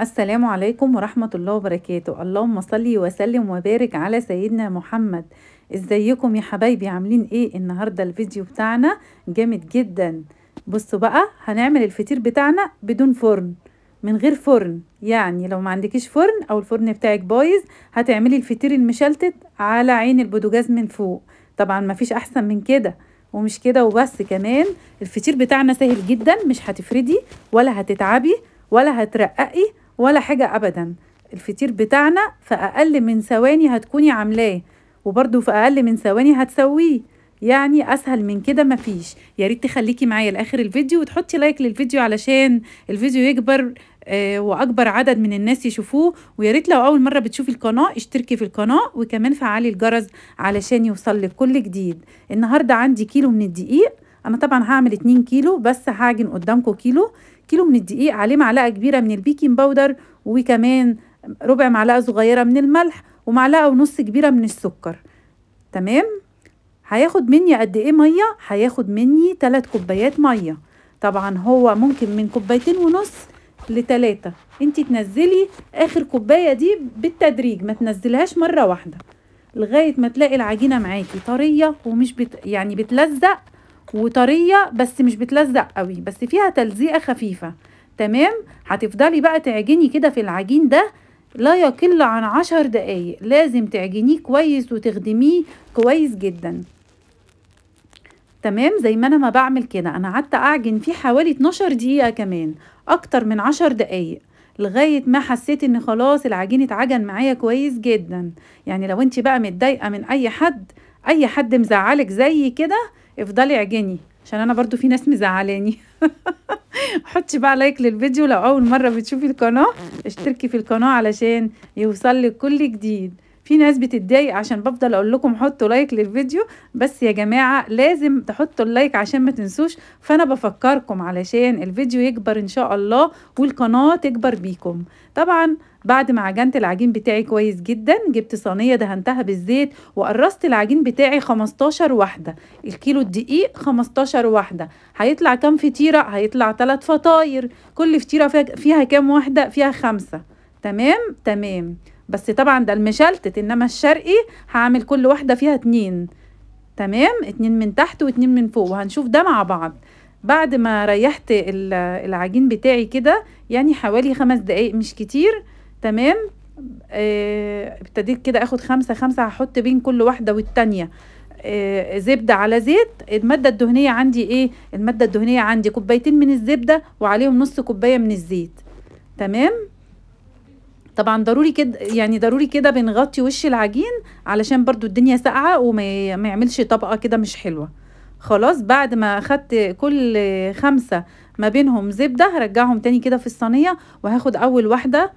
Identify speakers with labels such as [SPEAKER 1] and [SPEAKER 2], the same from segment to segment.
[SPEAKER 1] السلام عليكم ورحمة الله وبركاته اللهم صلي وسلم وبارك على سيدنا محمد ازيكم يا حبايبي عاملين ايه النهاردة الفيديو بتاعنا جامد جدا بصوا بقى هنعمل الفطير بتاعنا بدون فرن من غير فرن يعني لو ما عندكش فرن او الفرن بتاعك بايظ هتعملي الفطير المشلتت على عين البوتاجاز من فوق طبعا ما فيش احسن من كده ومش كده وبس كمان الفطير بتاعنا سهل جدا مش هتفردي ولا هتتعبي ولا هترققي ولا حاجة أبدا الفطير بتاعنا في أقل من ثواني هتكوني عاملاه وبرده في أقل من ثواني هتسويه يعني اسهل من كده مفيش يا ريت تخليكي معايا لاخر الفيديو وتحطي لايك للفيديو علشان الفيديو يكبر آه، واكبر عدد من الناس يشوفوه ويا ريت لو اول مره بتشوفي القناه اشتركي في القناه وكمان فعلي الجرس علشان يوصل لك كل جديد النهارده عندي كيلو من الدقيق انا طبعا هعمل 2 كيلو بس هعجن قدامكم كيلو كيلو من الدقيق عليه معلقه كبيره من البيكنج باودر وكمان ربع معلقه صغيره من الملح ومعلقه ونص كبيره من السكر تمام هياخد مني قد ايه ميه هياخد مني 3 كوبايات ميه طبعا هو ممكن من كوبايتين ونص لتلاتة انت تنزلي اخر كوبايه دي بالتدريج ما تنزلهاش مره واحده لغايه ما تلاقي العجينه معاكي طريه ومش بت... يعني بتلزق وطريه بس مش بتلزق قوي بس فيها تلزيقه خفيفه تمام هتفضلي بقى تعجني كده في العجين ده لا يقل عن عشر دقايق لازم تعجنيه كويس وتخدميه كويس جدا تمام زي ما انا ما بعمل كده انا قعدت اعجن فيه حوالي 12 دقيقه كمان اكتر من عشر دقايق لغايه ما حسيت ان خلاص العجين اتعجن معايا كويس جدا يعني لو انت بقى متضايقه من اي حد اي حد مزعلك زي كده افضلي اعجني عشان انا برضو في ناس مزعلاني حطي بقى لايك للفيديو لو اول مره بتشوفي القناه اشتركي في القناه علشان يوصل لك كل جديد في ناس بتتضايق عشان بفضل اقول لكم حطوا لايك للفيديو بس يا جماعه لازم تحطوا اللايك عشان ما تنسوش فانا بفكركم علشان الفيديو يكبر ان شاء الله والقناه تكبر بيكم طبعا بعد ما عجنت العجين بتاعي كويس جدا جبت صينيه دهنتها بالزيت وقرصت العجين بتاعي 15 واحده الكيلو الدقيق 15 واحده هيطلع كام فطيره هيطلع 3 فطاير كل فطيره فيها كام واحده فيها خمسه تمام تمام بس طبعا ده المشلتت انما الشرقي هعمل كل واحدة فيها اتنين تمام اتنين من تحت واتنين من فوق وهنشوف ده مع بعض بعد ما ريحت العجين بتاعي كده يعني حوالي خمس دقايق مش كتير تمام آه، ابتديت كده اخد خمسة خمسة هحط بين كل واحدة والتانية آه، زبدة على زيت المادة الدهنية عندي ايه المادة الدهنية عندي كوبايتين من الزبدة وعليهم نص كوباية من الزيت تمام طبعا ضروري كده يعني ضروري كده بنغطي وش العجين علشان برضو الدنيا ساقعه وما يعملش طبقه كده مش حلوه خلاص بعد ما اخدت كل خمسه ما بينهم زبده هرجعهم تاني كده في الصينيه وهاخد اول واحده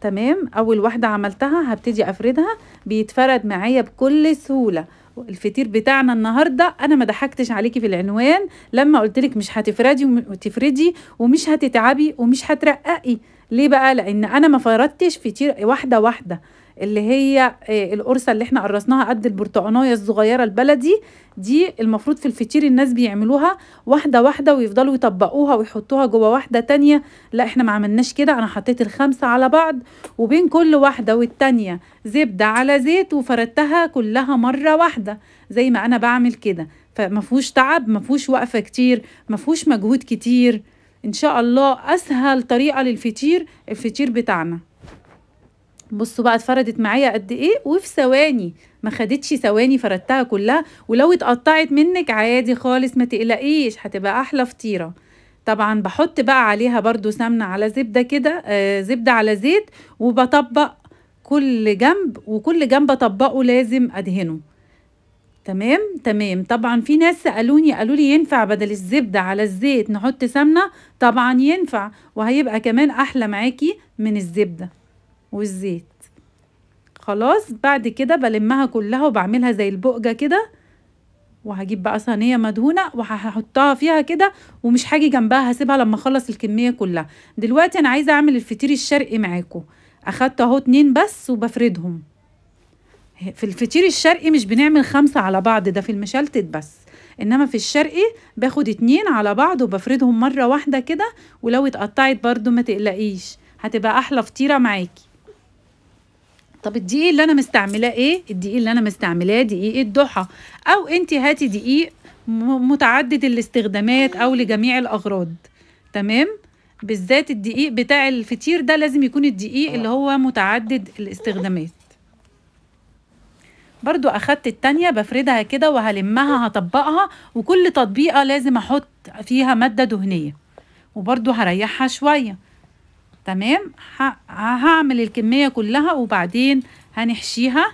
[SPEAKER 1] تمام اول واحده عملتها هبتدي افردها بيتفرد معايا بكل سهوله الفطير بتاعنا النهارده انا ما ضحكتش عليكي في العنوان لما قلت لك مش هتفردي وتفردي ومش هتتعبي ومش هترققي ليه بقى لان انا ما فردتش في تير واحده واحده اللي هي آه، القرصه اللي احنا قرصناها قد البرتقانايه الصغيره البلدي دي المفروض في الفطير الناس بيعملوها واحده واحده ويفضلوا يطبقوها ويحطوها جوه واحده تانية لا احنا ما عملناش كده انا حطيت الخمسه على بعض وبين كل واحده والتانية زبده على زيت وفردتها كلها مره واحده زي ما انا بعمل كده فما فيهوش تعب ما فيهوش وقفه كتير ما فيهوش مجهود كتير ان شاء الله اسهل طريقه للفطير الفطير بتاعنا بصوا بقى اتفردت معايا قد ايه وفي ثواني ما خدتش ثواني فردتها كلها ولو اتقطعت منك عادي خالص ما تقلقيش هتبقى احلى فطيره طبعا بحط بقى عليها برضو سمنه على زبده كده آه زبده على زيت وبطبق كل جنب وكل جنب اطبقه لازم ادهنه تمام تمام طبعا في ناس سالوني قالوا لي ينفع بدل الزبده على الزيت نحط سمنه طبعا ينفع وهيبقى كمان احلى معاكي من الزبده والزيت خلاص بعد كده بلمها كلها وبعملها زي البقجه كده وهجيب بقى صينيه مدهونه وهحطها فيها كده ومش هاجي جنبها هسيبها لما اخلص الكميه كلها دلوقتي انا عايزه اعمل الفطير الشرقي معاكم اخدت اهو اتنين بس وبفردهم في الفطير الشرقي مش بنعمل خمسة على بعض ده في المشلتت بس انما في الشرقي باخد اتنين على بعض وبفردهم مرة واحدة كده ولو اتقطعت برضو ما تقلقيش هتبقى احلى فطيرة معاكي طب الدقيق اللي انا مستعملاه ايه الدقيق اللي انا مستعملاه دقيق الضحى او انت هاتي دقيق متعدد الاستخدامات او لجميع الاغراض تمام بالذات الدقيق بتاع الفطير ده لازم يكون الدقيق اللي هو متعدد الاستخدامات برضو اخدت التانية بفردها كده وهلمها هطبقها وكل تطبيقة لازم احط فيها مادة دهنية وبرضو هريحها شوية تمام هعمل الكمية كلها وبعدين هنحشيها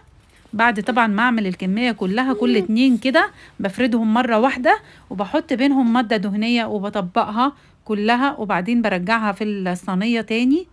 [SPEAKER 1] بعد طبعا ما اعمل الكمية كلها كل اتنين كده بفردهم مرة واحدة وبحط بينهم مادة دهنية وبطبقها كلها وبعدين برجعها في الصينية تاني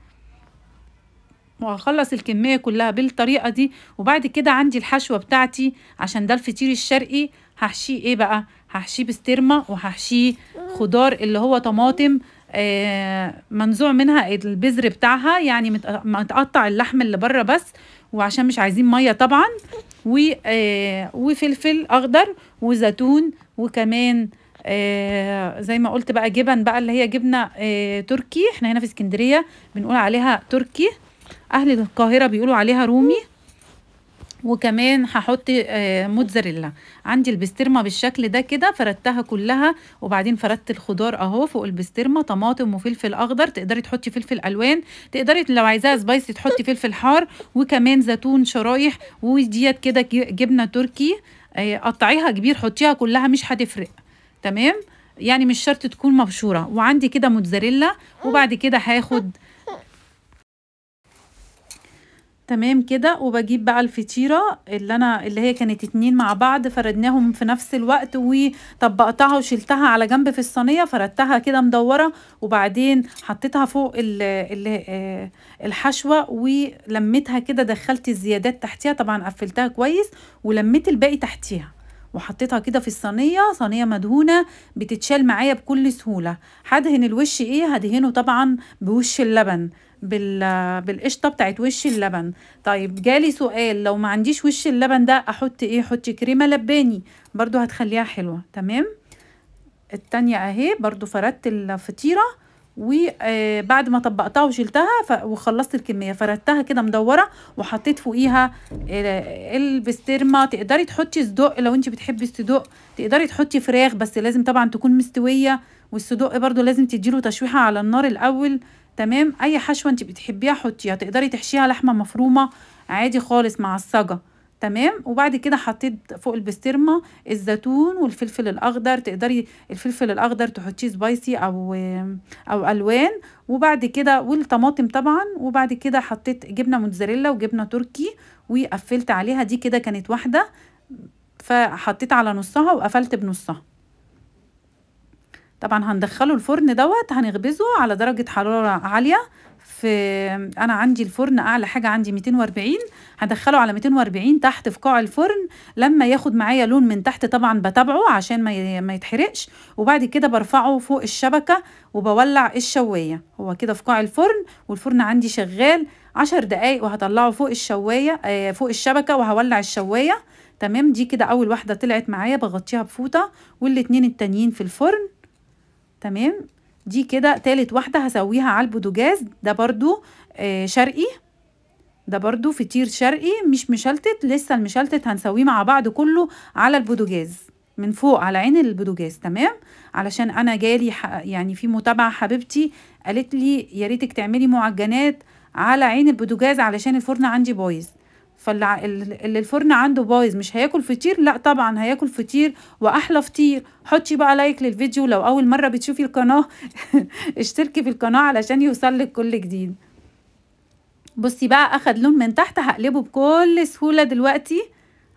[SPEAKER 1] وهخلص الكمية كلها بالطريقة دي وبعد كده عندي الحشوة بتاعتي عشان ده الفطير الشرقي هحشيه ايه بقى هحشيه بسترمة وهحشيه خضار اللي هو طماطم آه منزوع منها البذر بتاعها يعني متقطع اللحم اللي بره بس وعشان مش عايزين ميه طبعا و آه وفلفل اخضر وزيتون وكمان آه زي ما قلت بقى جبن بقى اللي هي جبنه آه، تركي احنا هنا في اسكندريه بنقول عليها تركي اهل القاهره بيقولوا عليها رومي وكمان هحط آه، موتزاريلا عندي البسترمه بالشكل ده كده فردتها كلها وبعدين فردت الخضار اهو فوق البسترمه طماطم وفلفل اخضر تقدري تحطي فلفل الوان تقدري لو عايزاها سبايسي تحطي فلفل حار وكمان زيتون شرايح وديت كده جبنه تركي آه، قطعيها كبير حطيها كلها مش هتفرق تمام يعني مش شرط تكون مبشوره وعندي كده موتزاريلا وبعد كده هاخد تمام كده وبجيب بقى الفطيره اللي انا اللي هي كانت اتنين مع بعض فردناهم في نفس الوقت وطبقتها وشلتها على جنب في الصينيه فردتها كده مدوره وبعدين حطيتها فوق الـ الـ آه، الحشوه ولميتها كده دخلت الزيادات تحتيها طبعا قفلتها كويس ولميت الباقي تحتيها وحطيتها كده في الصينيه صينيه مدهونه بتتشال معايا بكل سهوله هدهن الوش ايه هدهنه طبعا بوش اللبن بالقشطه بتاعت وش اللبن طيب جالي سؤال لو ما عنديش وش اللبن ده احط ايه حطي كريمه لباني برضو هتخليها حلوه تمام الثانيه اهي برضو فردت الفطيره وبعد آه، ما طبقتها وشلتها وخلصت الكميه فردتها كده مدوره وحطيت فوقيها آه، البسترما تقدري تحطي صدق لو انت بتحبي الصدق تقدري تحطي فراخ بس لازم طبعا تكون مستويه والصدق برضو لازم تديله تشويحه على النار الاول تمام اي حشوه انت بتحبيها حطيها تقدري تحشيها لحمه مفرومه عادي خالص مع الصاجة تمام وبعد كده حطيت فوق البسترمة الزيتون والفلفل الاخضر تقدري الفلفل الاخضر تحطيه سبايسي او او الوان وبعد كده والطماطم طبعا وبعد كده حطيت جبنه موتزاريلا وجبنه تركي وقفلت عليها دي كده كانت واحده فحطيت على نصها وقفلت بنصها طبعا هندخله الفرن دوت هنخبزه على درجة حرارة عالية في انا عندي الفرن اعلى حاجه عندي 240 هدخله على 240 تحت في قاع الفرن لما ياخد معايا لون من تحت طبعا بتابعه عشان ما ما يتحرقش وبعد كده برفعه فوق الشبكه وبولع الشوايه هو كده في قاع الفرن والفرن عندي شغال 10 دقايق وهطلعه فوق الشوايه آه، فوق الشبكه وهولع الشوايه تمام دي كده اول واحده طلعت معايا بغطيها بفوطه والاتنين التانيين في الفرن تمام دي كده تالت واحدة هسويها على البوتاجاز ده برضو آه شرقي ده برضو فطير شرقي مش مشلتت لسه المشلتت هنسويه مع بعض كله على البوتاجاز من فوق على عين البوتاجاز تمام علشان انا جالي يعني في متابعه حبيبتي قالت لي يا ريتك تعملي معجنات على عين البوتاجاز علشان الفرن عندي بايظ فاللي الفرن عنده بايظ مش هياكل فطير لا طبعا هياكل فطير واحلى فطير حطي بقى لايك للفيديو لو اول مره بتشوفي القناه اشتركي في القناه علشان يوصلك كل جديد بصي بقى اخد لون من تحت هقلبه بكل سهوله دلوقتي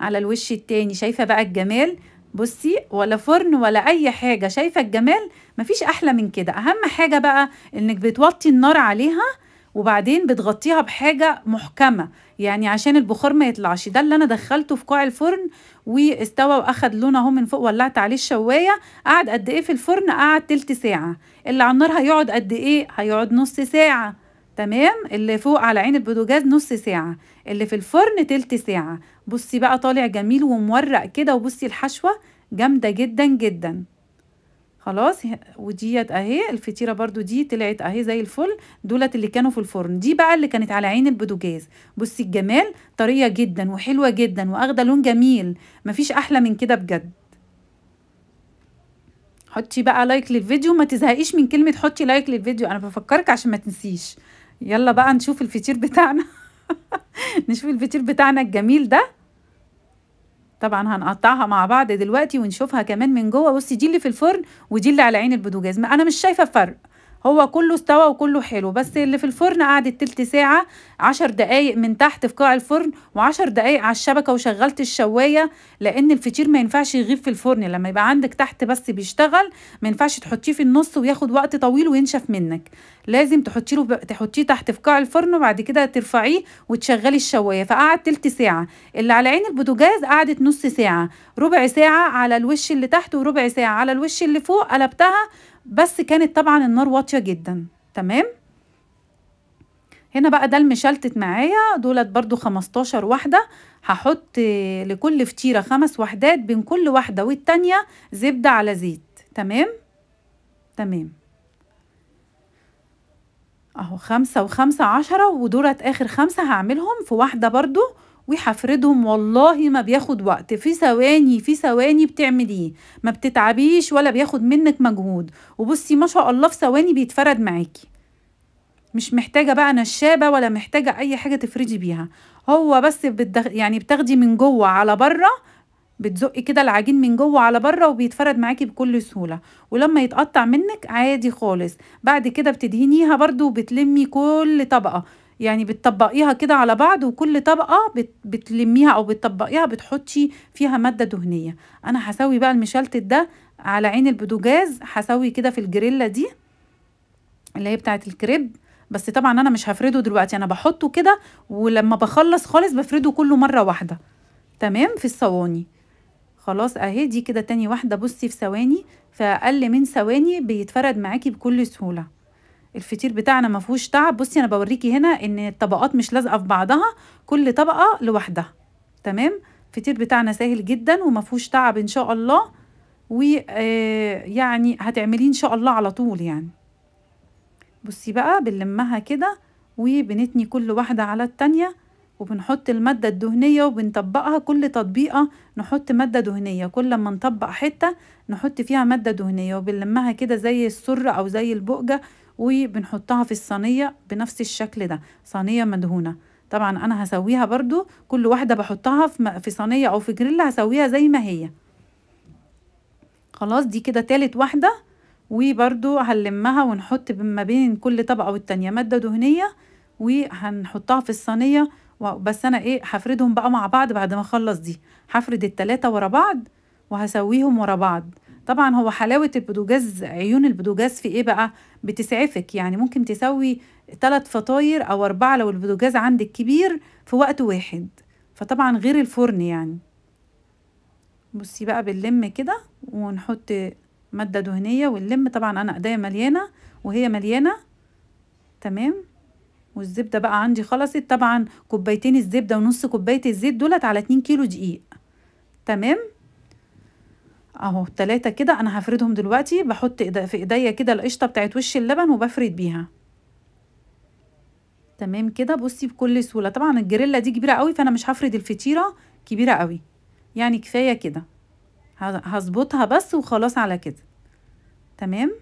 [SPEAKER 1] على الوش التاني شايفه بقى الجمال بصي ولا فرن ولا اي حاجه شايفه الجمال مفيش احلى من كده اهم حاجه بقى انك بتوطي النار عليها وبعدين بتغطيها بحاجة محكمة يعني عشان البخار ما يطلعش ده اللي انا دخلته في قاع الفرن واستوى واخد لون اهو من فوق ولعت عليه الشوايه قعد قد ايه في الفرن قعد تلت ساعه اللي على النار هيقعد قد ايه هيقعد نص ساعه تمام اللي فوق على عين البوتاجاز نص ساعه اللي في الفرن تلت ساعه بصي بقى طالع جميل ومورق كده وبصي الحشوه جامده جدا جدا خلاص وديت اهي الفطيره برضو دي طلعت اهي زي الفل دولت اللي كانوا في الفرن دي بقى اللي كانت على عين البوتاجاز بصي الجمال طريه جدا وحلوه جدا واخده لون جميل مفيش احلى من كده بجد حطي بقى لايك للفيديو ما تزهقيش من كلمه حطي لايك للفيديو انا بفكرك عشان ما تنسيش يلا بقى نشوف الفطير بتاعنا نشوف الفطير بتاعنا الجميل ده طبعا هنقطعها مع بعض دلوقتي ونشوفها كمان من جوه بصي دي اللي في الفرن ودي اللي على عين البوتاجاز انا مش شايفه فرق هو كله استوى وكله حلو بس اللي في الفرن قعدت تلت ساعة عشر دقايق من تحت في قاع الفرن وعشر دقايق على الشبكة وشغلت الشواية لأن الفطير ما ينفعش يغيب في الفرن لما يبقى عندك تحت بس بيشتغل ما ينفعش تحطيه في النص وياخد وقت طويل وينشف منك لازم تحطيه له تحطيه تحت في قاع الفرن وبعد كده ترفعيه وتشغلي الشواية فقعد تلت ساعة اللي على عين البوتجاز قعدت نص ساعة ربع ساعة على الوش اللي تحت وربع ساعة على الوش اللي فوق قلبتها بس كانت طبعا النار واطيه جدا تمام هنا بقى ده المشلتت معايا دولت برضو خمستاشر واحدة هحط لكل فتيرة خمس وحدات بين كل واحدة والتانية زبدة على زيت تمام تمام اهو خمسة وخمسة عشرة ودولت اخر خمسة هعملهم في واحدة برضو وحفردهم والله ما بياخد وقت في ثواني في ثواني بتعمليه ما بتتعبيش ولا بياخد منك مجهود وبصي ما شاء الله في ثواني بيتفرد معاكي مش محتاجه بقى نشابه ولا محتاجه اي حاجه تفردي بيها هو بس بتدغ... يعني بتاخدي من جوه على بره بتزقي كده العجين من جوه على بره وبيتفرد معاكي بكل سهوله ولما يتقطع منك عادي خالص بعد كده بتدهنيها برده وبتلمي كل طبقه يعني بتطبقيها كده على بعض وكل طبقة بت بتلميها أو بتطبقيها بتحطي فيها مادة دهنية أنا هسوي بقى المشلتت ده على عين البوتاجاز هسوي كده في الجريلا دي اللي هي بتاعة الكريب بس طبعا أنا مش هفرده دلوقتي أنا بحطه كده ولما بخلص خالص بفرده كله مرة واحدة تمام في الصواني خلاص اهي دي كده تاني واحدة بصي في ثواني في أقل من ثواني بيتفرد معاكي بكل سهولة الفطير بتاعنا ما فيهوش تعب بصي انا بوريكي هنا ان الطبقات مش لازقه في بعضها كل طبقه لوحدها تمام الفطير بتاعنا سهل جدا وما فيهوش تعب ان شاء الله ويعني آه، هتعمليه ان شاء الله على طول يعني بصي بقى بنلمها كده وبنتني كل واحده على التانيه وبنحط المادة الدهنية وبنطبقها كل تطبيقة نحط مادة دهنية كل ما نطبق حتة نحط فيها مادة دهنية وبنلمها كده زي السرة أو زي البقجة وبنحطها في الصينية بنفس الشكل ده صينية مدهونة طبعا انا هسويها برضو كل واحدة بحطها في صينية او في جريل هسويها زي ما هي خلاص دي كده تالت واحدة وبرضو هنلمها ونحط ما بين كل طبقة والتانية مادة دهنية وهنحطها في الصينية بس انا ايه هفردهم بقى مع بعض بعد ما اخلص دي هفرد التلاتة ورا بعض وهسويهم ورا بعض طبعا هو حلاوة البوتاجاز عيون البوتاجاز في ايه بقى بتسعفك يعني ممكن تسوي تلات فطاير او اربعة لو البوتاجاز عندك كبير في وقت واحد فطبعا غير الفرن يعني بصي بقى بنلم كده ونحط مادة دهنية ونلم طبعا انا ايديا مليانة وهي مليانة تمام والزبدة بقى عندي خلصت طبعا كوبايتين الزبدة ونص كوباية الزيت دولت على اتنين كيلو دقيق تمام اهو تلاتة كده انا هفردهم دلوقتي بحط في ايديا كده القشطة بتاعت وش اللبن وبفرد بيها تمام كده بصي بكل سهولة طبعا الجريلا دي كبيرة قوي فانا مش هفرد الفطيرة كبيرة قوي يعني كفاية كده هظبطها بس وخلاص على كده تمام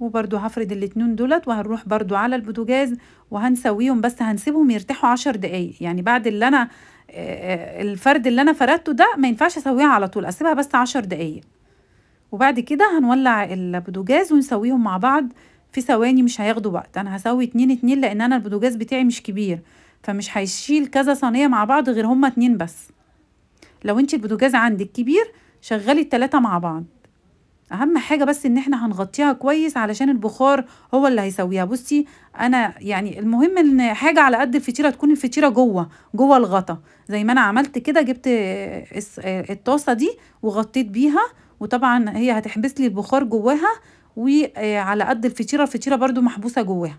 [SPEAKER 1] وبرده هفرد الاتنين دولت وهنروح برده على البوتاجاز وهنسويهم بس هنسيبهم يرتاحوا عشر دقايق يعني بعد اللي انا الفرد اللي انا فردته ده ما ينفعش اسويها على طول اسيبها بس عشر دقايق وبعد كده هنولع البوتاجاز ونسويهم مع بعض في ثواني مش هياخدوا وقت انا هسوي اتنين اتنين لان انا البوتاجاز بتاعي مش كبير فمش هيشيل كذا صينيه مع بعض غير هما اتنين بس لو انت البوتاجاز عندك كبير شغلي التلاته مع بعض اهم حاجه بس ان احنا هنغطيها كويس علشان البخار هو اللي هيسويها بصي انا يعني المهم ان حاجه على قد الفتيره تكون الفتيره جوه جوه الغطا زي ما انا عملت كده جبت الطاسه دي وغطيت بيها وطبعا هي هتحبس لي البخار جواها وعلى قد الفتيره الفتيره برده محبوسه جواها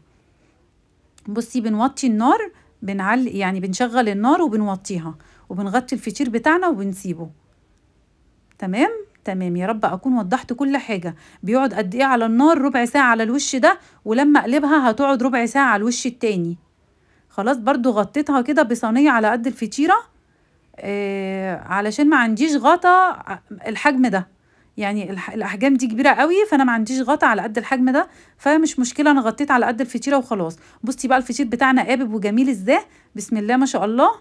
[SPEAKER 1] بصي بنوطي النار بنعلق يعني بنشغل النار وبنوطيها وبنغطي الفطير بتاعنا وبنسيبه تمام تمام يا رب اكون وضحت كل حاجه بيقعد قد ايه على النار ربع ساعه على الوش ده ولما اقلبها هتقعد ربع ساعه على الوش التاني خلاص برضو غطيتها كده بصينيه على قد الفطيره آه علشان ما عنديش غطا الحجم ده يعني الاحجام دي كبيره قوي فانا ما عنديش غطا على قد الحجم ده فمش مشكله انا غطيت على قد الفطيره وخلاص بصي بقى الفطير بتاعنا قابب وجميل ازاي بسم الله ما شاء الله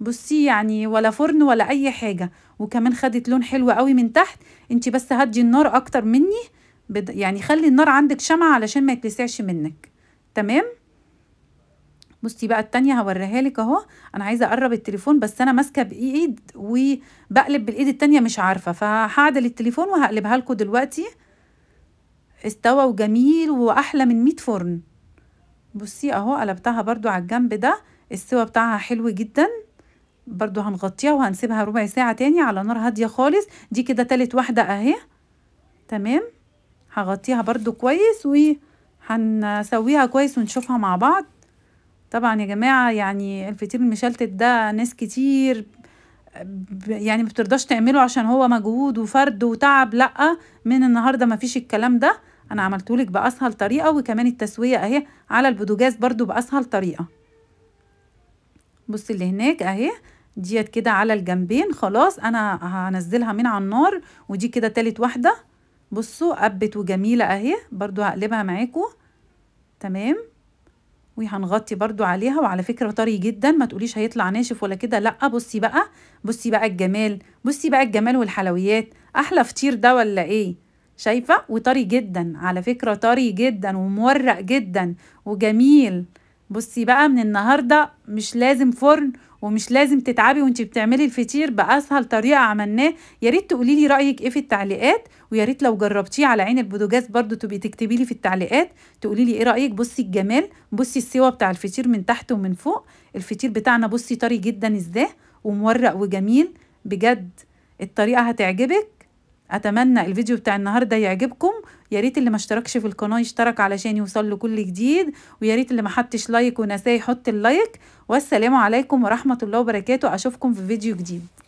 [SPEAKER 1] بصي يعني ولا فرن ولا اي حاجه وكمان خدت لون حلو قوي من تحت انت بس هدي النار اكتر مني بد... يعني خلي النار عندك شمعة علشان ما يتلسعش منك تمام بصي بقى التانية هوريها لك اهو انا عايزه اقرب التليفون بس انا ماسكه بايد وبقلب بالايد التانية مش عارفه فهعدل التليفون وهقلبها لكم دلوقتي استوى وجميل واحلى من ميت فرن بصي اهو قلبتها برضو على الجنب ده السوا بتاعها حلو جدا برضو هنغطيها وهنسيبها ربع ساعة تاني على نار هادية خالص دي كده تالت واحدة اهي تمام هغطيها برضو كويس وهنسويها كويس ونشوفها مع بعض طبعا يا جماعة يعني الفطير المشلتت ده ناس كتير يعني ما بترضاش تعمله عشان هو مجهود وفرد وتعب لا من النهارده ما فيش الكلام ده انا عملتهولك باسهل طريقه وكمان التسويه اهي على البوتاجاز برضو باسهل طريقه بصي اللي هناك اهي ديت كده على الجنبين خلاص انا هنزلها من على النار ودي كده تالت واحده بصوا قبت وجميله اهي برضو هقلبها معاكم تمام وهنغطي برضو عليها وعلى فكره طري جدا ما تقوليش هيطلع ناشف ولا كده لا بصي بقى بصي بقى الجمال بصي بقى الجمال والحلويات احلى فطير ده ولا ايه شايفه وطري جدا على فكره طري جدا ومورق جدا وجميل بصي بقى من النهارده مش لازم فرن ومش لازم تتعبي وانت بتعملي الفطير باسهل طريقه عملناه يا ريت تقولي لي رايك ايه في التعليقات ويا ريت لو جربتيه على عين البودوجاز برضو تبقي تكتبي لي في التعليقات تقولي لي ايه رايك بصي الجمال بصي السوا بتاع الفطير من تحت ومن فوق الفطير بتاعنا بصي طري جدا ازاي ومورق وجميل بجد الطريقه هتعجبك اتمنى الفيديو بتاع النهارده يعجبكم يا ريت اللي ما اشتركش في القناه يشترك علشان يوصل له كل جديد ويا ريت اللي ما حطش لايك ونساه يحط اللايك والسلام عليكم ورحمه الله وبركاته اشوفكم في فيديو جديد